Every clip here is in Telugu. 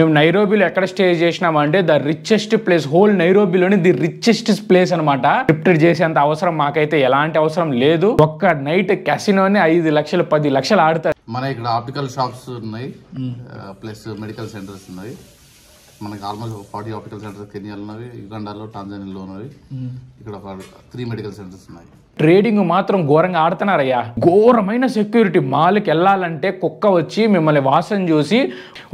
మేము నైరోబిలో ఎక్కడ స్టే చేసినాం అంటే ద రిచెస్ట్ ప్లేస్ హోల్ నైరోబిలోని ది రిచెస్ట్ ప్లేస్ అనమాట రిప్టెడ్ చేసేంత అవసరం మాకైతే ఎలాంటి అవసరం లేదు ఒక్క నైట్ క్యాసినోని ఐదు లక్షలు పది లక్షలు ఆడతారు మన ఇక్కడ ఆప్టికల్ షాప్స్ ఉన్నాయి ప్లస్ మెడికల్ సెంటర్స్ ఉన్నాయి మనకి ఆల్మోస్ట్ ఒక ఫార్టీ ఆప్టికల్ సెంటర్స్ కెనియాలో ఉన్నవి యుగండాలో టాంజానియాలో ఉన్నవి ఇక్కడ ఒక త్రీ మెడికల్ సెంటర్స్ ఉన్నాయి ట్రేడింగ్ మాత్రం ఘోరంగా ఆడుతున్నారయ్యా ఘోరమైన సెక్యూరిటీ మాల్కి వెళ్ళాలంటే కుక్క వచ్చి మిమ్మల్ని వాసన చూసి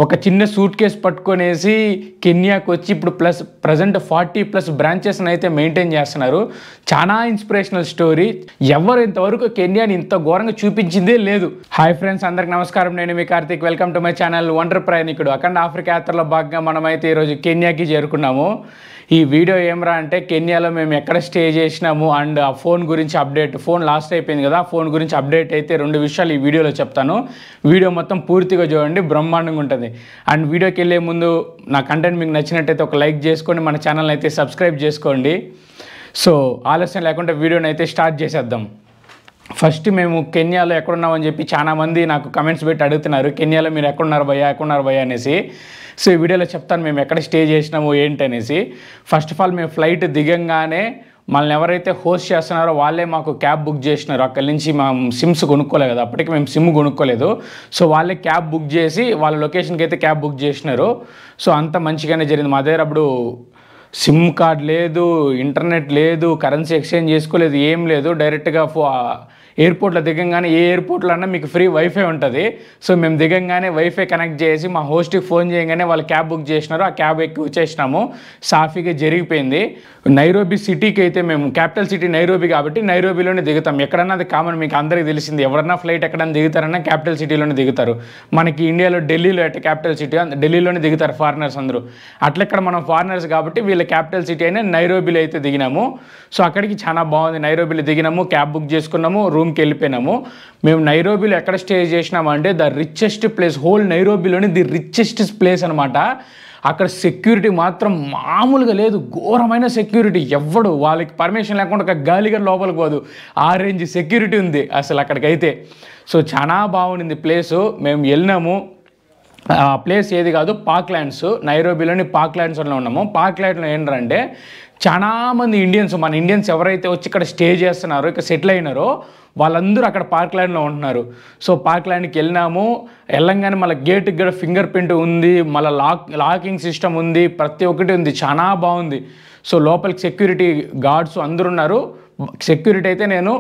ఒక చిన్న సూట్ కేస్ పట్టుకొనేసి కెన్యాకి వచ్చి ఇప్పుడు ప్లస్ ప్రజెంట్ ఫార్టీ ప్లస్ బ్రాంచెస్ని అయితే మెయింటైన్ చేస్తున్నారు చాలా ఇన్స్పిరేషనల్ స్టోరీ ఎవరు ఇంతవరకు కెన్యాని ఇంత ఘోరంగా చూపించిందే లేదు హాయ్ ఫ్రెండ్స్ అందరికి నమస్కారం నేను మీ Karthik welcome to my channel wonder ప్రయాణికుడు అఖండ ఆఫ్రికా యాత్రలో భాగంగా మనమైతే ఈరోజు కెన్యాకి చేరుకున్నాము ఈ వీడియో ఏమరా అంటే కెన్యాలో మేము ఎక్కడ స్టే చేసినాము అండ్ ఆ ఫోన్ గురించి అప్డేట్ ఫోన్ లాస్ట్ అయిపోయింది కదా ఫోన్ గురించి అప్డేట్ అయితే రెండు విషయాలు ఈ వీడియోలో చెప్తాను వీడియో మొత్తం పూర్తిగా చూడండి బ్రహ్మాండంగా ఉంటుంది అండ్ వీడియోకి వెళ్ళే ముందు నా కంటెంట్ మీకు నచ్చినట్టయితే ఒక లైక్ చేసుకొని మన ఛానల్ అయితే సబ్స్క్రైబ్ చేసుకోండి సో ఆలస్యం లేకుండా వీడియోని అయితే స్టార్ట్ చేసేద్దాం ఫస్ట్ మేము కెన్యాలో ఎక్కడున్నామని చెప్పి చాలామంది నాకు కమెంట్స్ పెట్టి అడుగుతున్నారు కెన్యాలో మీరు ఎక్కడున్నారు భయ్యా ఎక్కడున్నారు భయ్యా అనేసి సో ఈ వీడియోలో చెప్తాను మేము ఎక్కడ స్టే చేసినాము ఏంటి అనేసి ఫస్ట్ ఆఫ్ ఆల్ మేము ఫ్లైట్ దిగంగానే మనల్ని ఎవరైతే హోస్ట్ చేస్తున్నారో వాళ్ళే మాకు క్యాబ్ బుక్ చేసినారు అక్కడి నుంచి మేము సిమ్స్ కొనుక్కోలేదు కదా అప్పటికి మేము సిమ్ కొనుక్కోలేదు సో వాళ్ళే క్యాబ్ బుక్ చేసి వాళ్ళ లొకేషన్కి అయితే క్యాబ్ బుక్ చేసినారు సో అంత మంచిగానే జరిగింది మా దగ్గర అప్పుడు సిమ్ కార్డ్ లేదు ఇంటర్నెట్ లేదు కరెన్సీ ఎక్స్చేంజ్ చేసుకోలేదు ఏం లేదు డైరెక్ట్గా ఫో ఎయిర్పోర్ట్లో దిగంగానే ఏ ఎయిర్పోర్ట్లో అన్నా మీకు ఫ్రీ వైఫై ఉంటుంది సో మేము దిగంగానే వైఫై కనెక్ట్ చేసి మా హోస్ట్కి ఫోన్ చేయగానే వాళ్ళు క్యాబ్ బుక్ చేసినారు ఆ క్యాబ్ ఎక్కి వచ్చేసినాము సాఫీగా జరిగిపోయింది నైరోబి సిటీకి అయితే మేము క్యాపిటల్ సిటీ నైరోబి కాబట్టి నైరోబిలోనే దిగుతాం ఎక్కడన్నా అది కామన్ మీకు అందరికీ తెలిసింది ఎవరన్నా ఫ్లైట్ ఎక్కడన్నా దిగుతారన్నా క్యాపిటల్ సిటీలోనే దిగుతారు మనకి ఇండియాలో ఢిల్లీలో అయితే క్యాపిటల్ సిటీ ఢిల్లీలోనే దిగుతారు ఫారినర్స్ అందరూ అట్లా ఇక్కడ మనం ఫారినర్స్ కాబట్టి వీళ్ళ క్యాపిటల్ సిటీ అయినా నైరోబిలో అయితే దిగినాము సో అక్కడికి చాలా బాగుంది నైరోబిలో దిగినాము క్యాబ్ బుక్ చేసుకున్నాము రూమ్ రూమ్కి వెళ్ళిపోయినాము మేము నైరోబీలో ఎక్కడ స్టే చేసినామంటే ద రిచెస్ట్ ప్లేస్ హోల్ నైరోబీలోని ది రిచెస్ట్ ప్లేస్ అనమాట అక్కడ సెక్యూరిటీ మాత్రం మామూలుగా లేదు ఘోరమైన సెక్యూరిటీ ఎవ్వడు వాళ్ళకి పర్మిషన్ లేకుండా గాలిగా లోపలికి పోదు ఆ రేంజ్ సెక్యూరిటీ ఉంది అసలు అక్కడికైతే సో చాలా బాగుండింది ప్లేసు మేము వెళ్ళినాము ప్లేస్ ఏది కాదు నైరోబిలోని నైరోబీలోని ల్యాండ్స్లో ఉన్నాము ల్యాండ్లో ఏంటంటే చాలామంది ఇండియన్స్ మన ఇండియన్స్ ఎవరైతే వచ్చి ఇక్కడ స్టే చేస్తున్నారో ఇక్కడ సెటిల్ అయినారో వాళ్ళందరూ అక్కడ పార్క్ ల్యాండ్లో ఉంటున్నారు సో పార్క్ ల్యాండ్కి వెళ్ళినాము వెళ్ళంగానే మళ్ళీ గేట్కి కూడా ఫింగర్ ప్రింట్ ఉంది మళ్ళీ లాక్ లాకింగ్ సిస్టమ్ ఉంది ప్రతి ఒక్కటి ఉంది చాలా బాగుంది సో లోపలికి సెక్యూరిటీ గార్డ్స్ అందరు ఉన్నారు సెక్యూరిటీ అయితే నేను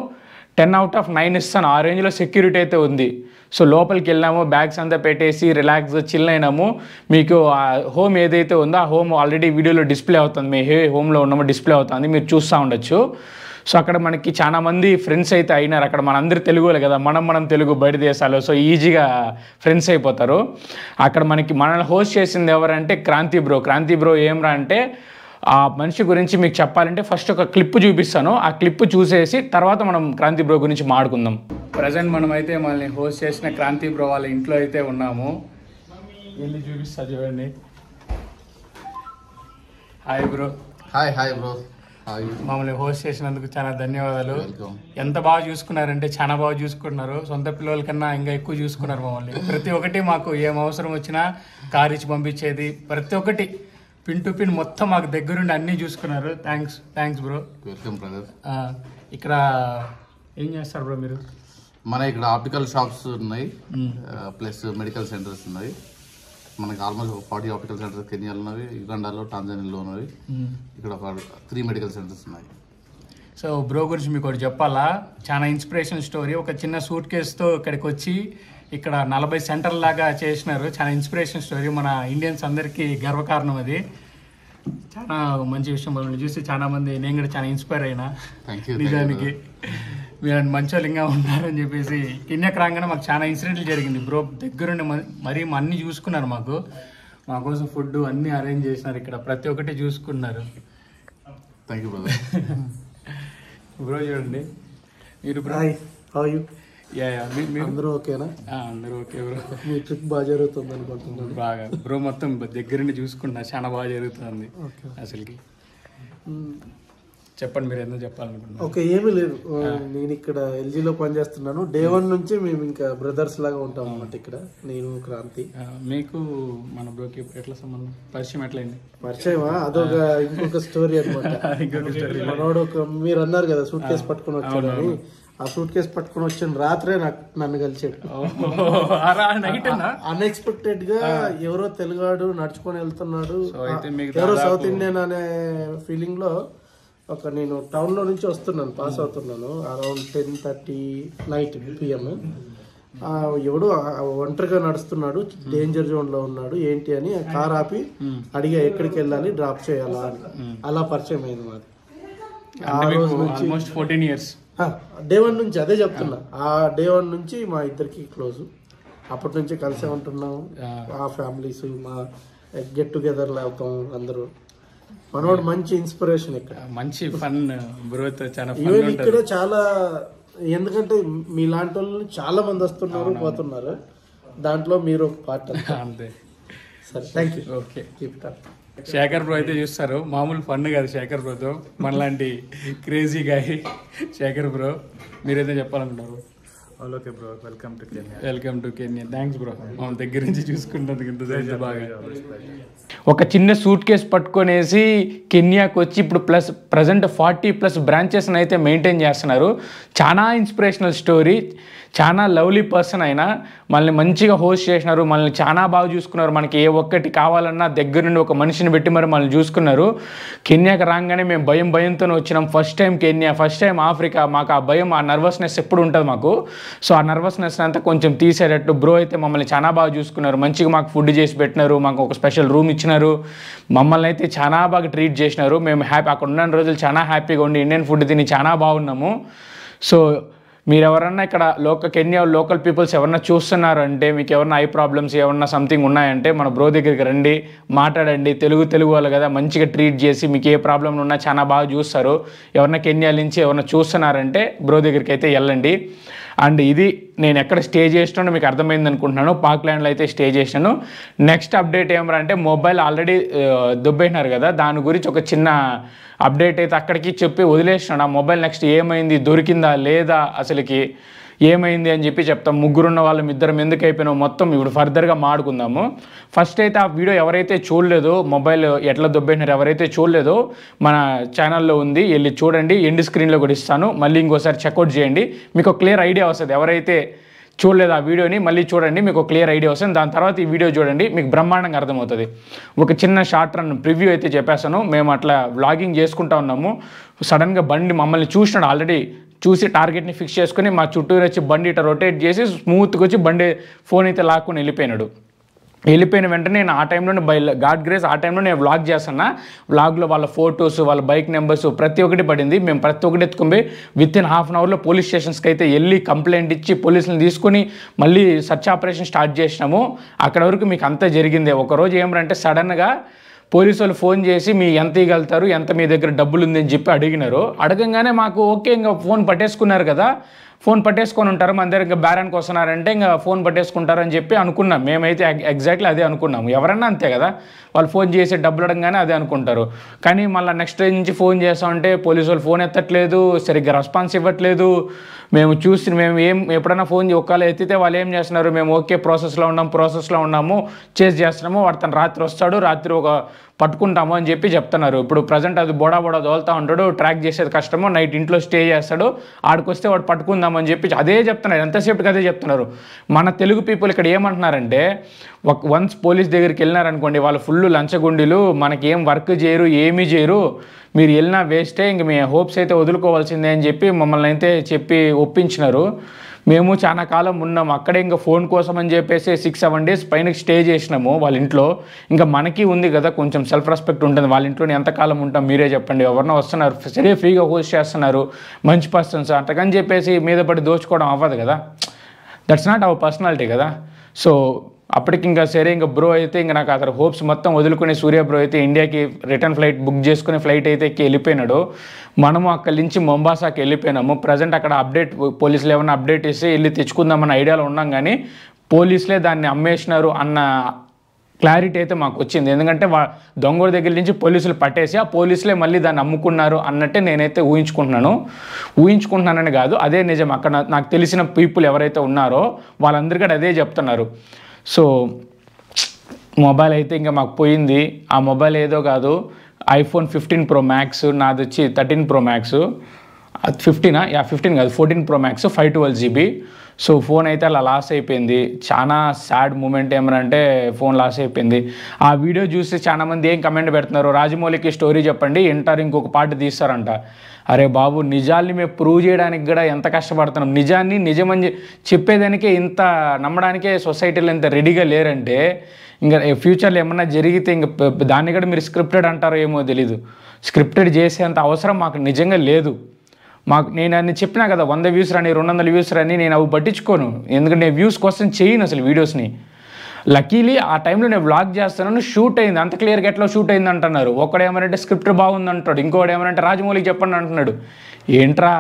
టెన్ అవుట్ ఆఫ్ నైన్ ఇస్తాను ఆ రేంజ్లో సెక్యూరిటీ అయితే ఉంది సో లోపలికి వెళ్ళాము బ్యాగ్స్ అంతా పెట్టేసి రిలాక్స్ చిల్ అయినాము మీకు ఆ హోమ్ ఏదైతే ఉందో ఆ హోమ్ ఆల్రెడీ వీడియోలో డిస్ప్లే అవుతుంది మీ హే హోమ్లో ఉన్నామో డిస్ప్లే అవుతుంది మీరు చూస్తూ ఉండొచ్చు సో అక్కడ మనకి చాలామంది ఫ్రెండ్స్ అయితే అయినారు అక్కడ మనందరూ తెలుగులే కదా మనం మనం తెలుగు బయట దేశాలు సో ఈజీగా ఫ్రెండ్స్ అయిపోతారు అక్కడ మనకి మనల్ని హోస్ట్ చేసింది ఎవరంటే క్రాంతి బ్రో క్రాంతి బ్రో ఏమ్రా అంటే ఆ మనిషి గురించి మీకు చెప్పాలంటే ఫస్ట్ ఒక క్లిప్ చూపిస్తాను ఆ క్లిప్ చూసేసి తర్వాత మనం క్రాంతి బ్రో గురించి మాడుకుందాం ప్రజెంట్ మనమైతే మనల్ని హోస్ట్ చేసిన క్రాంతి బ్రో వాళ్ళ ఇంట్లో అయితే ఉన్నాము వెళ్ళి చూపిస్తా చూడండి hi bro hi hi bro మమ్మల్ని హోస్ట్ చేసినందుకు చాలా ధన్యవాదాలు ఎంత బాగా చూసుకున్నారంటే చాలా బాగా చూసుకుంటున్నారు సొంత పిల్లల కన్నా ఇంకా ఎక్కువ చూసుకున్నారు మమ్మల్ని ప్రతి ఒక్కటి మాకు ఏం అవసరం వచ్చినా కార్ ఇచ్చి పంపించేది ప్రతి ఒక్కటి పిన్ టు పిన్ మొత్తం మాకు దగ్గరుండి అన్నీ చూసుకున్నారు thanks thanks bro welcome brother ఇక్కడ ఏం చేస్తారు బ్రో మీరు మన ఇక్కడ ఆప్టికల్ షాప్స్ ఉన్నాయి ప్లస్ మెడికల్ సెంటర్స్ ఉన్నాయి మనకి ఆల్మోస్ట్ ఒక ఫార్టీ ఆప్టికల్ సెంటర్స్ కెన్యాలో ఉన్నవి యుగండాలో టాంజానియాలో ఉన్నవి hmm. ఇక్కడ ఒక త్రీ మెడికల్ సెంటర్స్ ఉన్నాయి సో బ్రో గురించి మీకు ఒకటి చెప్పాలా చాలా ఇన్స్పిరేషన్ స్టోరీ ఒక చిన్న సూట్ కేసుతో ఇక్కడికి వచ్చి ఇక్కడ నలభై సెంటర్ లాగా చేసినారు చాలా ఇన్స్పిరేషన్ స్టోరీ మన ఇండియన్స్ అందరికీ గర్వకారణం అది చాలా మంచి విషయం మిమ్మల్ని చూసి చాలా మంది నేను కూడా చాలా ఇన్స్పైర్ అయినా నిజానికి మీరు మంచి ఇంకా ఉన్నారని చెప్పేసి కిందకి రాగానే మాకు చాలా ఇన్సిడెంట్లు జరిగింది బ్రో దగ్గరుండి మరీ అన్ని చూసుకున్నారు మాకు మా కోసం ఫుడ్ అన్ని అరేంజ్ చేసినారు ఇక్కడ ప్రతి ఒక్కటి చూసుకున్నారు థ్యాంక్ యూ బ్రో చూడండి మీరు bro how you ya ya అందరూ ఓకేనా అందరూ ఓకే బ్రో మీ ట్రిప్ బాగా జరుగుతుంది అనుకుంటున్నాను బాగా బ్రో మొత్తం దగ్గరని చూసుకుంటున్నా చాలా బాగా జరుగుతుంది అసలుకి చెప్పండి మీరు ఏదో చెప్పాలనుకుంటున్నా ఓకే ఏమీ లేదు నేను ఇక్కడ ఎల్జీలో పనిచేస్తున్నాను డే వన్ నుంచి మేము ఇంకా బ్రదర్స్ లాగా ఉంటాం అన్నమాట ఇక్కడ నేను క్రాంతి మీకు మన బ్రోకి ఎట్లా సంబంధం పరిచయం ఎట్లయింది పరిచయమా అదొక ఇంకొక స్టోరీ అనమాట మనోడు ఒక మీరు అన్నారు కదా సూట్ కేసు పట్టుకుని వచ్చాడు ఆ సూట్ కేసు పట్టుకుని వచ్చిన రాత్రే నన్ను కలిసాడు అన్ఎక్స్పెక్టెడ్ గా ఎవరో తెలుగాడు నడుచుకొని వెళ్తున్నాడు ఎవరో సౌత్ ఇండియన్ అనే ఫీలింగ్ లో ఒక నేను టౌన్ లో నుంచి వస్తున్నాను పాస్ hmm. అవుతున్నాను around ten thirty night PM ఎవడు ఒంటరిగా నడుస్తున్నాడు డేంజర్ hmm. జోన్ లో ఉన్నాడు ఏంటి అని కార్ ఆపి hmm. అడిగా ఎక్కడికి వెళ్ళాలి డ్రాప్ చేయాలా అని అలా పరిచయం అయింది మాది ఆ రోజు నుంచి ఫోర్టీన్ ఇయర్స్ డే వన్ నుంచి అదే చెప్తున్నా ఆ డే వన్ నుంచి మా ఇద్దరికి క్లోజ్ అప్పటి నుంచి కలిసే ఉంటున్నాం మా ఫ్యామిలీస్ మా గెట్ టుగెదర్ అవుతాం అందరూ మనోడు మంచి ఇన్స్పిరేషన్ ఇక్కడ మంచి ఫన్ గ్రోత్ చాలా ఈవెన్ ఇక్కడ చాలా ఎందుకంటే మీలాంటి వాళ్ళు చాలా మంది వస్తున్నారు పోతున్నారు దాంట్లో మీరు పార్ట్ అంతే thank you okay Shekhar bro అయితే చూస్తారు మామూలు ఫన్ కాదు శేఖర్ బ్రోతో మనలాంటి క్రేజీ గాయ శేఖర్ బ్రో మీరైతే ఏదైనా చెప్పాలనుకుంటారు okay bro welcome to Kenya welcome to Kenya thanks bro మన దగ్గర నుంచి చూసుకుంటుంది ఇంత బాగా ఒక చిన్న సూట్ కేస్ పట్టుకొనేసి కెన్యాకి వచ్చి ఇప్పుడు ప్లస్ ప్రజెంట్ ఫార్టీ ప్లస్ బ్రాంచెస్ని అయితే మెయింటైన్ చేస్తున్నారు చాలా ఇన్స్పిరేషనల్ స్టోరీ చాలా లవ్లీ పర్సన్ అయినా మనల్ని మంచిగా హోస్ట్ చేసినారు మనల్ని చాలా బాగా చూసుకున్నారు మనకి ఏ ఒక్కటి కావాలన్నా దగ్గర నుండి ఒక మనిషిని పెట్టి మరి మనల్ని చూసుకున్నారు కెన్యాకి రాగానే మేము భయం భయంతో వచ్చినాం first time Kenya first time Africa మాకు ఆ భయం ఆ నర్వస్నెస్ ఎప్పుడు ఉంటుంది మాకు సో ఆ నర్వస్నెస్ అంతా కొంచెం తీసేటట్టు బ్రో అయితే మమ్మల్ని చాలా బాగా చూసుకున్నారు మంచిగా మాకు ఫుడ్ చేసి పెట్టినారు మాకు ఒక స్పెషల్ రూమ్ ఇచ్చినారు మమ్మల్ని అయితే చాలా బాగా ట్రీట్ చేసినారు మేము హ్యాపీ అక్కడ ఉన్న రోజులు చాలా హ్యాపీగా ఉండి ఇండియన్ ఫుడ్ తిని చాలా బాగున్నాము సో మీరు ఎవరన్నా ఇక్కడ లోక కెన్యా లోకల్ పీపుల్స్ ఎవరన్నా చూస్తున్నారంటే మీకు ఎవరన్నా ఐ ప్రాబ్లమ్స్ ఏమన్నా సంథింగ్ ఉన్నాయంటే మన బ్రో దగ్గరికి రండి మాట్లాడండి తెలుగు తెలుగు వాళ్ళు కదా మంచిగా ట్రీట్ చేసి మీకు ఏ ప్రాబ్లం ఉన్నా చాలా బాగా చూస్తారు ఎవరన్నా కెన్యా నుంచి ఎవరన్నా చూస్తున్నారంటే బ్రో దగ్గరికి అయితే వెళ్ళండి అండ్ ఇది నేను ఎక్కడ స్టే చేసినానో మీకు అర్థమైంది అనుకుంటున్నాను పాక్ ల్యాండ్లో అయితే స్టే చేసినాను నెక్స్ట్ అప్డేట్ అంటే మొబైల్ ఆల్రెడీ దుబ్బైనారు కదా దాని గురించి ఒక చిన్న అప్డేట్ అయితే అక్కడికి చెప్పి వదిలేసినాను ఆ మొబైల్ నెక్స్ట్ ఏమైంది దొరికిందా లేదా అసలుకి ఏమైంది అని చెప్పి చెప్తాం ముగ్గురున్న వాళ్ళం ఇద్దరం ఎందుకు అయిపోయినావు మొత్తం ఇప్పుడు ఫర్దర్గా మాడుకుందాము ఫస్ట్ అయితే ఆ వీడియో ఎవరైతే చూడలేదో మొబైల్ ఎట్లా దొబ్బేసినారు ఎవరైతే చూడలేదో మన ఛానల్లో ఉంది వెళ్ళి చూడండి ఎండ్ స్క్రీన్లో కూడా ఇస్తాను మళ్ళీ ఇంకోసారి చెక్అవుట్ చేయండి మీకు క్లియర్ ఐడియా వస్తుంది ఎవరైతే చూడలేదు ఆ వీడియోని మళ్ళీ చూడండి మీకు క్లియర్ ఐడియా వస్తుంది దాని తర్వాత ఈ వీడియో చూడండి మీకు బ్రహ్మాండంగా అర్థమవుతుంది ఒక చిన్న షార్ట్ రన్ ప్రివ్యూ అయితే చెప్పేస్తాను మేము అట్లా వ్లాగింగ్ చేసుకుంటా ఉన్నాము సడన్గా బండి మమ్మల్ని చూసినాడు ఆల్రెడీ చూసి టార్గెట్ని ఫిక్స్ చేసుకుని మా చుట్టూరు వచ్చి బండి ఇట్లా రొటేట్ చేసి స్మూత్గా వచ్చి బండి ఫోన్ అయితే లాక్కుని వెళ్ళిపోయినాడు వెళ్ళిపోయిన వెంటనే నేను ఆ టైంలోనే బై గాడ్ గ్రేస్ ఆ టైంలో నేను వ్లాగ్ చేస్తాను వ్లాగ్లో వాళ్ళ ఫొటోస్ వాళ్ళ బైక్ నెంబర్స్ ప్రతి ఒక్కటి పడింది మేము ప్రతి ఒక్కటి ఎత్తుకుని విత్ ఇన్ హాఫ్ అన్ అవర్లో పోలీస్ స్టేషన్స్కి అయితే వెళ్ళి కంప్లైంట్ ఇచ్చి పోలీసులను తీసుకుని మళ్ళీ సర్చ్ ఆపరేషన్ స్టార్ట్ చేసినాము అక్కడ వరకు మీకు అంతా జరిగిందే ఒకరోజు ఏమంటే సడన్గా పోలీసు వాళ్ళు ఫోన్ చేసి మీ ఎంత ఇవ్వగలుగుతారు ఎంత మీ దగ్గర డబ్బులు ఉందని చెప్పి అడిగినారు అడగంగానే మాకు ఓకే ఇంకా ఫోన్ పట్టేసుకున్నారు కదా ఫోన్ పట్టేసుకొని ఉంటారు మన దగ్గర ఇంకా బ్యారానికి వస్తున్నారంటే ఇంకా ఫోన్ పట్టేసుకుంటారని చెప్పి అనుకున్నాం మేమైతే ఎగ్జాక్ట్లీ అదే అనుకున్నాము ఎవరన్నా అంతే కదా వాళ్ళు ఫోన్ చేసి డబ్బులు అడగంగానే అదే అనుకుంటారు కానీ మళ్ళీ నెక్స్ట్ నుంచి ఫోన్ చేస్తామంటే పోలీసు వాళ్ళు ఫోన్ ఎత్తట్లేదు సరిగ్గా రెస్పాన్స్ ఇవ్వట్లేదు మేము చూసి మేము ఏం ఎప్పుడైనా ఫోన్ ఒకవేళ ఎత్తితే వాళ్ళు ఏం చేస్తున్నారు మేము ఓకే ప్రాసెస్లో ఉన్నాం ప్రాసెస్లో ఉన్నాము చేసి చేస్తున్నాము వాడు తను రాత్రి వస్తాడు రాత్రి ఒక పట్టుకుంటాము అని చెప్పి చెప్తున్నారు ఇప్పుడు ప్రజెంట్ అది బోడా బోడా దోలుతూ ఉంటాడు ట్రాక్ చేసేది కష్టము నైట్ ఇంట్లో స్టే చేస్తాడు ఆడికొస్తే వాడు పట్టుకుందామని చెప్పి అదే చెప్తున్నారు ఎంతసేపుకి అదే చెప్తున్నారు మన తెలుగు పీపుల్ ఇక్కడ ఏమంటున్నారంటే వన్స్ పోలీస్ దగ్గరికి వెళ్ళినారనుకోండి వాళ్ళు ఫుల్ లంచగుండీలు మనకేం వర్క్ చేయరు ఏమీ చేయరు మీరు వెళ్ళినా వేస్టే ఇంక మీ హోప్స్ అయితే వదులుకోవాల్సిందే అని చెప్పి మమ్మల్ని అయితే చెప్పి ఒప్పించినారు మేము చాలా కాలం ఉన్నాం అక్కడే ఇంకా ఫోన్ కోసం అని చెప్పేసి సిక్స్ సెవెన్ డేస్ పైన స్టే చేసినాము వాళ్ళ ఇంట్లో ఇంకా మనకి ఉంది కదా కొంచెం సెల్ఫ్ రెస్పెక్ట్ ఉంటుంది వాళ్ళ ఇంట్లోనే ఎంతకాలం ఉంటాం మీరే చెప్పండి ఎవరన్నా వస్తున్నారు సరే ఫ్రీగా హోస్ట్ చేస్తున్నారు మంచి పర్సన్స్ అంతకని చెప్పేసి మీద పడి దోచుకోవడం అవ్వదు కదా దట్స్ నాట్ అవర్ పర్సనాలిటీ కదా సో అప్పటికి ఇంకా సరే ఇంకా బ్రో అయితే ఇంకా నాకు అతని హోప్స్ మొత్తం వదులుకునే సూర్య బ్రో అయితే ఇండియాకి రిటర్న్ ఫ్లైట్ బుక్ చేసుకునే ఫ్లైట్ అయితే ఎక్కి వెళ్ళిపోయినాడు మనము అక్కడి నుంచి మొంబాసాకి వెళ్ళిపోయినాము ప్రజెంట్ అక్కడ అప్డేట్ పోలీసులు ఏమైనా అప్డేట్ చేసి వెళ్ళి తెచ్చుకుందామన్న ఐడియాలో ఉన్నాం కానీ పోలీసులే దాన్ని అమ్మేసినారు అన్న క్లారిటీ అయితే మాకు వచ్చింది ఎందుకంటే వా దొంగల దగ్గర నుంచి పోలీసులు పట్టేసి ఆ పోలీసులే మళ్ళీ దాన్ని అమ్ముకున్నారు అన్నట్టే నేనైతే ఊహించుకుంటున్నాను ఊహించుకుంటున్నానని కాదు అదే నిజం అక్కడ నాకు తెలిసిన పీపుల్ ఎవరైతే ఉన్నారో వాళ్ళందరికీ అదే చెప్తున్నారు సో మొబైల్ అయితే ఇంకా మాకు పోయింది ఆ మొబైల్ ఏదో కాదు ఐఫోన్ ఫిఫ్టీన్ ప్రో మ్యాక్స్ నాది వచ్చి థర్టీన్ ప్రో మ్యాక్స్ ఫిఫ్టీనా యా ఫిఫ్టీన్ కాదు fourteen pro max five twelve GB so phone అయితే అలా లాస్ అయిపోయింది చాలా సాడ్ మూమెంట్ ఏమనంటే ఫోన్ లాస్ అయిపోయింది ఆ వీడియో చూసి చాలామంది ఏం కమెంట్ పెడుతున్నారు రాజమౌళికి స్టోరీ చెప్పండి ఇంటర్ ఇంకొక పాట తీస్తారంట అరే బాబు నిజాల్ని మేము ప్రూవ్ చేయడానికి కూడా ఎంత కష్టపడుతున్నాం నిజాన్ని నిజమని చెప్పేదానికే ఇంత నమ్మడానికే సొసైటీలో ఇంత రెడీగా లేరంటే ఇంకా ఫ్యూచర్లో ఏమన్నా జరిగితే ఇంక దాన్ని కూడా మీరు స్క్రిప్టెడ్ అంటారో ఏమో తెలీదు స్క్రిప్టెడ్ చేసేంత అవసరం మాకు నిజంగా లేదు మాకు నేను అన్ని చెప్పినా కదా వంద వ్యూస్ రాని రెండు వందల వ్యూస్ రాని నేను అవి పట్టించుకోను ఎందుకంటే నేను వ్యూస్ కోసం చేయను అసలు వీడియోస్ని లక్కీలీ ఆ టైంలో నేను బ్లాగ్ చేస్తాను షూట్ అయింది అంత క్లియర్గా ఎట్లా షూట్ అయింది అంటున్నారు ఏమనంటే స్క్రిప్ట్ బాగుంది అంటాడు ఇంకోటి ఏమనంటే రాజమౌళికి చెప్పండి అంటున్నాడు ఏంట్రా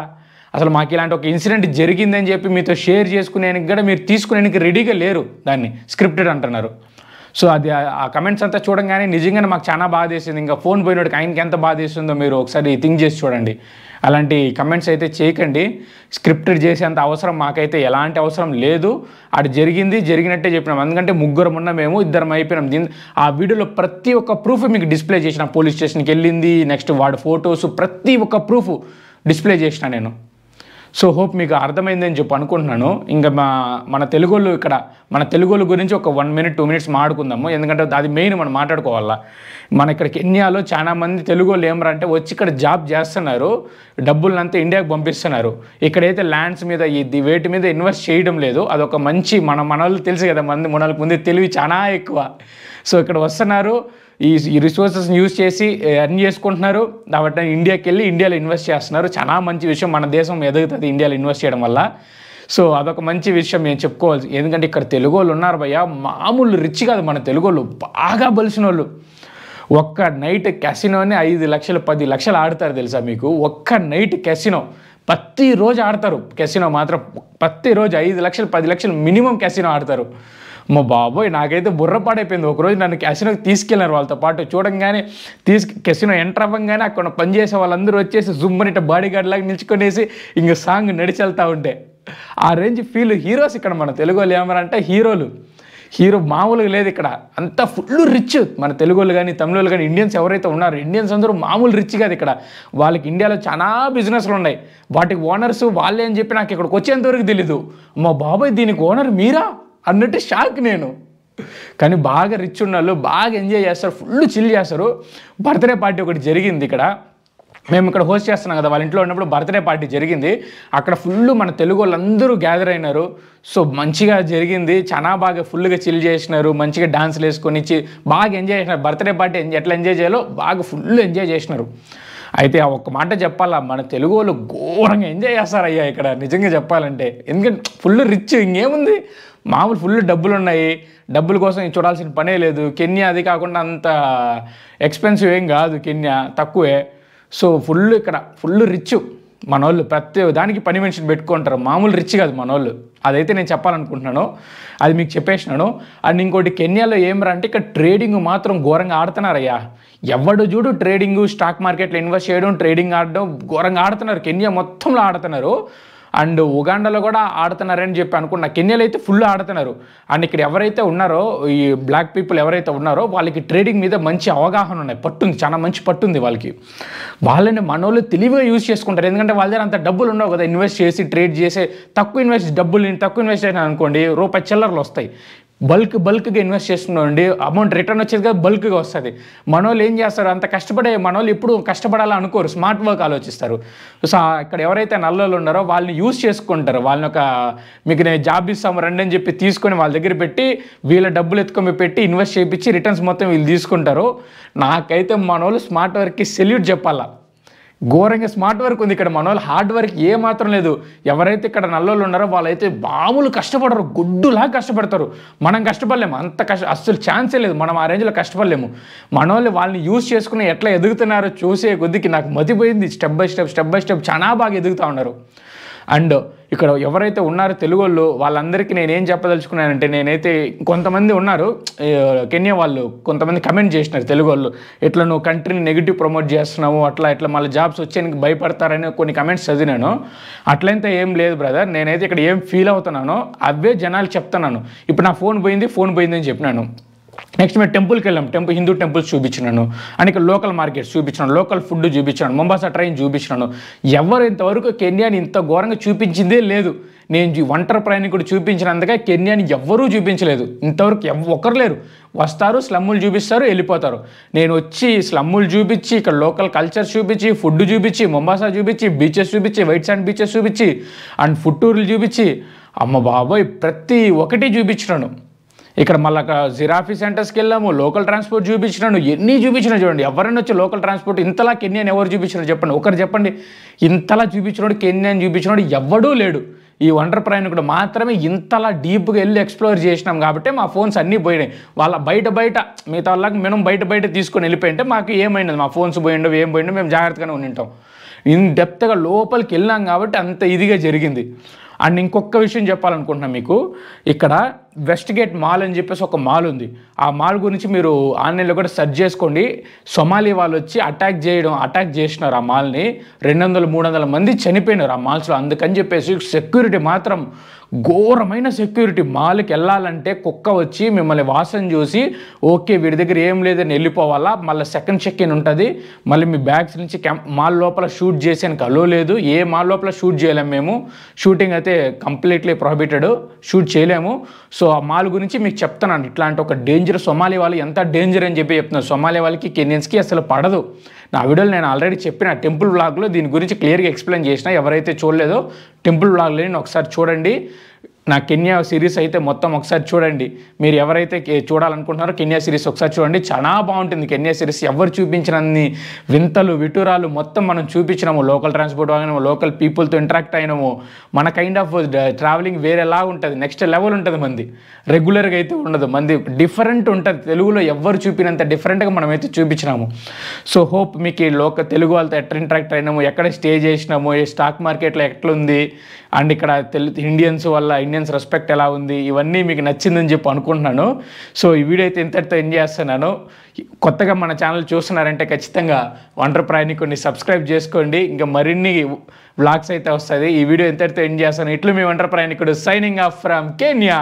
అసలు మాకు ఇలాంటి ఒక ఇన్సిడెంట్ జరిగిందని చెప్పి మీతో షేర్ చేసుకునేందుకు కూడా మీరు తీసుకునేందుకు రెడీగా లేరు దాన్ని స్క్రిప్టెడ్ అంటున్నారు సో అది ఆ కమెంట్స్ అంతా చూడంగానే నిజంగానే మాకు చాలా బాధేసింది ఇంకా ఫోన్ పోయినోడికి ఆయనకి ఎంత బాధేసిందో మీరు ఒకసారి థింక్ చేసి చూడండి అలాంటి కమెంట్స్ అయితే చేయకండి స్క్రిప్టెడ్ చేసేంత అవసరం మాకైతే ఎలాంటి అవసరం లేదు అది జరిగింది జరిగినట్టే చెప్పినాం ఎందుకంటే ముగ్గురు ఉన్న మేము ఇద్దరం అయిపోయినాం దీని ఆ వీడియోలో ప్రతి ఒక్క ప్రూఫ్ మీకు డిస్ప్లే చేసిన పోలీస్ స్టేషన్కి వెళ్ళింది నెక్స్ట్ వాడు ఫొటోస్ ప్రతి ఒక్క ప్రూఫ్ డిస్ప్లే చేసిన నేను సో హోప్ మీకు అర్థమైందని చెప్పి అనుకుంటున్నాను ఇంకా మా మన వాళ్ళు ఇక్కడ మన వాళ్ళు గురించి ఒక వన్ మినిట్ టూ మినిట్స్ మాట్లాడుకుందాము ఎందుకంటే అది మెయిన్ మనం మాట్లాడుకోవాలా మన ఇక్కడ కెన్యాలో తెలుగు వాళ్ళు ఏమరా అంటే వచ్చి ఇక్కడ జాబ్ చేస్తున్నారు డబ్బులంతా ఇండియాకి పంపిస్తున్నారు ఇక్కడైతే ల్యాండ్స్ మీద ఇది వేటి మీద ఇన్వెస్ట్ చేయడం లేదు అదొక మంచి మన మనల్ని తెలుసు కదా మంది మనకు ముందు తెలివి చాలా ఎక్కువ సో ఇక్కడ వస్తున్నారు ఈ ఈ రిసోర్సెస్ని యూజ్ చేసి ఎర్న్ చేసుకుంటున్నారు కాబట్టి ఇండియాకి వెళ్ళి ఇండియాలో ఇన్వెస్ట్ చేస్తున్నారు చాలా మంచి విషయం మన దేశం ఎదుగుతుంది ఇండియాలో ఇన్వెస్ట్ చేయడం వల్ల సో అదొక మంచి విషయం మేము చెప్పుకోవాలి ఎందుకంటే ఇక్కడ తెలుగు వాళ్ళు ఉన్నారు భయ్య మామూలు రిచ్ కాదు మన తెలుగు వాళ్ళు బాగా బలిసిన వాళ్ళు ఒక్క నైట్ కెసినోని ఐదు లక్షలు పది లక్షలు ఆడతారు తెలుసా మీకు ఒక్క నైట్ కెసినో ప్రతిరోజు ఆడతారు కెసినో మాత్రం ప్రతిరోజు ఐదు లక్షలు పది లక్షలు మినిమం కెసినో ఆడతారు మా బాబోయ్ నాకైతే బుర్రపాడైపోయింది ఒకరోజు నన్ను క్యాసినోకి తీసుకెళ్ళినారు వాళ్ళతో పాటు చూడంగానే తీసుకు క్యాసినో ఎంటర్ అవ్వగానే అక్కడ పనిచేసే వాళ్ళందరూ వచ్చేసి జుమ్మనిట బాడీ గార్డ్ లాగా నిల్చుకునేసి ఇంక సాంగ్ నడిచెళ్తూ ఉంటే ఆ రేంజ్ ఫీల్ హీరోస్ ఇక్కడ మన తెలుగు వాళ్ళు అంటే హీరోలు హీరో మామూలుగా లేదు ఇక్కడ అంతా ఫుల్ రిచ్ మన వాళ్ళు కానీ తమిళ వాళ్ళు కానీ ఇండియన్స్ ఎవరైతే ఉన్నారో ఇండియన్స్ అందరూ మామూలు రిచ్ కాదు ఇక్కడ వాళ్ళకి ఇండియాలో చాలా బిజినెస్లు ఉన్నాయి వాటికి ఓనర్స్ వాళ్ళే అని చెప్పి నాకు ఇక్కడికి వచ్చేంతవరకు తెలీదు మా బాబాయ్ దీనికి ఓనర్ మీరా అన్నట్టు షాక్ నేను కానీ బాగా రిచ్ ఉన్న వాళ్ళు బాగా ఎంజాయ్ చేస్తారు ఫుల్ చిల్ చేస్తారు బర్త్డే పార్టీ ఒకటి జరిగింది ఇక్కడ మేము ఇక్కడ హోస్ట్ చేస్తున్నాం కదా వాళ్ళ ఇంట్లో ఉన్నప్పుడు బర్త్డే పార్టీ జరిగింది అక్కడ ఫుల్ మన తెలుగు వాళ్ళందరూ గ్యాదర్ అయినారు సో మంచిగా జరిగింది చాలా బాగా ఫుల్గా చిల్ చేసినారు మంచిగా డాన్సులు వేసుకొని ఇచ్చి బాగా ఎంజాయ్ చేసినారు బర్త్డే పార్టీ ఎట్లా ఎంజాయ్ చేయాలో బాగా ఫుల్ ఎంజాయ్ చేసినారు అయితే ఆ ఒక్క మాట చెప్పాలా మన తెలుగు వాళ్ళు ఘోరంగా ఎంజాయ్ చేస్తారయ్యా ఇక్కడ నిజంగా చెప్పాలంటే ఎందుకంటే ఫుల్ రిచ్ ఇంకేముంది మామూలు ఫుల్ డబ్బులు ఉన్నాయి డబ్బుల కోసం చూడాల్సిన పనే లేదు కెన్యా అది కాకుండా అంత ఎక్స్పెన్సివ్ ఏం కాదు కెన్యా తక్కువే సో ఫుల్ ఇక్కడ ఫుల్ రిచ్ మనోళ్ళు ప్రతి దానికి పని మెన్షన్ పెట్టుకుంటారు మామూలు రిచ్ కాదు మనోళ్ళు అదైతే నేను చెప్పాలనుకుంటున్నాను అది మీకు చెప్పేసినాను అండ్ ఇంకోటి కెన్యాలో ఏమరా అంటే ఇక్కడ ట్రేడింగ్ మాత్రం ఘోరంగా ఆడుతున్నారయ్యా ఎవడు చూడు ట్రేడింగ్ స్టాక్ మార్కెట్లో ఇన్వెస్ట్ చేయడం ట్రేడింగ్ ఆడడం ఘోరంగా ఆడుతున్నారు కెన్యా మొత్తంలో ఆడుతున్నారు అండ్ ఉగాండాలో కూడా ఆడుతున్నారని చెప్పి అనుకున్న కెన్యాలో అయితే ఫుల్ ఆడుతున్నారు అండ్ ఇక్కడ ఎవరైతే ఉన్నారో ఈ బ్లాక్ పీపుల్ ఎవరైతే ఉన్నారో వాళ్ళకి ట్రేడింగ్ మీద మంచి అవగాహన ఉన్నాయి పట్టుంది చాలా మంచి పట్టుంది వాళ్ళకి వాళ్ళని మనోళ్ళు తెలివిగా యూజ్ చేసుకుంటారు ఎందుకంటే వాళ్ళ దగ్గర అంత డబ్బులు ఉండవు కదా ఇన్వెస్ట్ చేసి ట్రేడ్ చేసే తక్కువ ఇన్వెస్ట్ డబ్బులు తక్కువ ఇన్వెస్ట్ అయినా అనుకోండి రూపాయి చిల్లరలు వస్తాయి బల్క్ బల్క్గా ఇన్వెస్ట్ చేస్తున్నామండి అమౌంట్ రిటర్న్ వచ్చేది కదా బల్క్గా వస్తుంది మనోళ్ళు ఏం చేస్తారు అంత కష్టపడే మనోళ్ళు ఎప్పుడు కష్టపడాలని అనుకోరు స్మార్ట్ వర్క్ ఆలోచిస్తారు సో ఇక్కడ ఎవరైతే నల్లలు ఉన్నారో వాళ్ళని యూజ్ చేసుకుంటారు వాళ్ళని ఒక మీకు నేను జాబ్ ఇస్తాము రండి అని చెప్పి తీసుకొని వాళ్ళ దగ్గర పెట్టి వీళ్ళ డబ్బులు ఎత్తుకొని పెట్టి ఇన్వెస్ట్ చేయించి రిటర్న్స్ మొత్తం వీళ్ళు తీసుకుంటారు నాకైతే మనోళ్ళు స్మార్ట్ వర్క్కి సెల్యూట్ చెప్పాలా ఘోరంగా స్మార్ట్ వర్క్ ఉంది ఇక్కడ మన వాళ్ళు హార్డ్ వర్క్ ఏ మాత్రం లేదు ఎవరైతే ఇక్కడ నల్లోళ్ళు ఉన్నారో వాళ్ళైతే మామూలు కష్టపడరు గుడ్డులా కష్టపడతారు మనం కష్టపడలేము అంత కష్ట అస్సలు ఛాన్సే లేదు మనం ఆ రేంజ్లో కష్టపడలేము మన వాళ్ళు వాళ్ళని యూజ్ చేసుకుని ఎట్లా ఎదుగుతున్నారో చూసే కొద్దికి నాకు మతిపోయింది step by step step by step చాలా బాగా ఎదుగుతూ ఉన్నారు అండ్ ఇక్కడ ఎవరైతే ఉన్నారో తెలుగు వాళ్ళు వాళ్ళందరికీ నేనేం చెప్పదలుచుకున్నానంటే నేనైతే కొంతమంది ఉన్నారు కెన్యా వాళ్ళు కొంతమంది కమెంట్ చేసినారు తెలుగు వాళ్ళు ఇట్లా నువ్వు కంట్రీని నెగిటివ్ ప్రమోట్ చేస్తున్నావు అట్లా ఇట్లా మళ్ళీ జాబ్స్ వచ్చేందుకు భయపడతారని కొన్ని కమెంట్స్ చదివినాను అట్లయితే ఏం లేదు బ్రదర్ నేనైతే ఇక్కడ ఏం ఫీల్ అవుతున్నానో అవే జనాలు చెప్తున్నాను ఇప్పుడు నా ఫోన్ పోయింది ఫోన్ పోయిందని చెప్పినాను నెక్స్ట్ మేము టెంపుల్కి వెళ్ళాం టెంపుల్ హిందూ టెంపుల్స్ చూపించినాను అండ్ ఇక్కడ లోకల్ మార్కెట్స్ చూపించినాను లోకల్ ఫుడ్ చూపించాను ముంబాసా ట్రైన్ చూపించినాను ఎవరు ఇంతవరకు కెన్యాని ఇంత ఘోరంగా చూపించిందే లేదు నేను ఒంటరి ప్రయాణికుడు చూపించినందుకే కెన్యాని ఎవ్వరూ చూపించలేదు ఇంతవరకు ఒకరు లేరు వస్తారు స్లమ్ములు చూపిస్తారు వెళ్ళిపోతారు నేను వచ్చి స్లమ్ములు చూపించి ఇక్కడ లోకల్ కల్చర్ చూపించి ఫుడ్ చూపించి ముంబాసా చూపించి బీచెస్ చూపించి వైట్ సాండ్ బీచెస్ చూపించి అండ్ టూర్లు చూపించి అమ్మ బాబోయ్ ప్రతి ఒక్కటి చూపించినాను ఇక్కడ మళ్ళా జిరాఫీ సెంటర్స్కి వెళ్ళాము లోకల్ ట్రాన్స్పోర్ట్ చూపించినాను ఎన్ని చూపించినా చూడండి ఎవరైనా వచ్చి లోకల్ ట్రాన్స్పోర్ట్ ఇంతలా కెన్యాన్ ఎవరు చూపించినా చెప్పండి ఒకరు చెప్పండి ఇంతలా చూపించినోడు అని చూపించినోడు ఎవడూ లేడు ఈ వండర్ ప్రయాణికుడు మాత్రమే ఇంతలా డీప్గా వెళ్ళి ఎక్స్ప్లోర్ చేసినాం కాబట్టి మా ఫోన్స్ అన్నీ పోయినాయి వాళ్ళ బయట బయట మిగతా వాళ్ళకి మేము బయట బయట తీసుకొని వెళ్ళిపోయింటే మాకు ఏమైంది మా ఫోన్స్ పోయిండో ఏం పోయిండో మేము జాగ్రత్తగానే ఉండింటాం ఇన్ డెప్త్గా లోపలికి వెళ్ళాం కాబట్టి అంత ఇదిగా జరిగింది అండ్ ఇంకొక విషయం చెప్పాలనుకుంటున్నాను మీకు ఇక్కడ వెస్ట్ గేట్ మాల్ అని చెప్పేసి ఒక మాల్ ఉంది ఆ మాల్ గురించి మీరు ఆన్లైన్లో కూడా సెర్చ్ చేసుకోండి సొమాలి వాళ్ళు వచ్చి అటాక్ చేయడం అటాక్ చేసినారు ఆ మాల్ని రెండు వందల మూడు వందల మంది చనిపోయినారు ఆ మాల్స్లో అందుకని చెప్పేసి సెక్యూరిటీ మాత్రం ఘోరమైన సెక్యూరిటీ మాల్కి వెళ్ళాలంటే కుక్క వచ్చి మిమ్మల్ని వాసన చూసి ఓకే వీడి దగ్గర ఏం లేదని వెళ్ళిపోవాలా మళ్ళీ సెకండ్ చెక్ ఇన్ ఉంటుంది మళ్ళీ మీ బ్యాగ్స్ నుంచి మాల్ లోపల షూట్ చేసేందుకు కలో లేదు ఏ మాల్ లోపల షూట్ చేయలేము మేము షూటింగ్ అయితే కంప్లీట్లీ ప్రొహిబిటెడ్ షూట్ చేయలేము సో ఆ మాల్ గురించి మీకు చెప్తున్నాను ఇట్లాంటి ఒక డేంజర్ సొమాలి వాళ్ళు ఎంత డేంజర్ అని చెప్పి చెప్తున్నారు సొమాలి వాళ్ళకి కెనియన్స్కి అసలు పడదు నా వీడియోలో నేను ఆల్రెడీ చెప్పిన టెంపుల్ బ్లాగ్లో దీని గురించి క్లియర్గా ఎక్స్ప్లెయిన్ చేసిన ఎవరైతే చూడలేదో టెంపుల్ బ్లాగ్లో నేను ఒకసారి చూడండి నా కెన్యా సిరీస్ అయితే మొత్తం ఒకసారి చూడండి మీరు ఎవరైతే చూడాలనుకుంటున్నారో కెన్యా సిరీస్ ఒకసారి చూడండి చాలా బాగుంటుంది కెన్యా సిరీస్ ఎవరు చూపించినన్ని వింతలు విటురాలు మొత్తం మనం చూపించినాము లోకల్ ట్రాన్స్పోర్ట్ వాగినాము లోకల్ పీపుల్తో ఇంటరాక్ట్ అయినాము మన కైండ్ ఆఫ్ ట్రావెలింగ్ వేరేలా ఉంటుంది నెక్స్ట్ లెవెల్ ఉంటుంది మంది రెగ్యులర్గా అయితే ఉండదు మంది డిఫరెంట్ ఉంటుంది తెలుగులో ఎవరు చూపినంత డిఫరెంట్గా మనం అయితే చూపించినాము సో హోప్ మీకు ఈ లోక తెలుగు వాళ్ళతో ఎట్లా ఇంటరాక్ట్ అయినాము ఎక్కడ స్టే చేసినాము స్టాక్ మార్కెట్లో ఎట్లుంది అండ్ ఇక్కడ తెలు ఇండియన్స్ వల్ల ఇండియన్స్ రెస్పెక్ట్ ఎలా ఉంది ఇవన్నీ మీకు నచ్చిందని చెప్పి అనుకుంటున్నాను సో ఈ వీడియో అయితే ఇంతటితో ఎండ్ చేస్తున్నాను కొత్తగా మన ఛానల్ చూస్తున్నారంటే ఖచ్చితంగా వంటర్ ప్రాణి కొన్ని సబ్స్క్రైబ్ చేసుకోండి ఇంకా మరిన్ని బ్లాగ్స్ అయితే వస్తుంది ఈ వీడియో ఇంతటితో ఎండ్ చేస్తాను ఇట్లు మీ వంటర్ ప్రయాణికుడు సైనింగ్ ఆఫ్ ఫ్రమ్ కెన్యా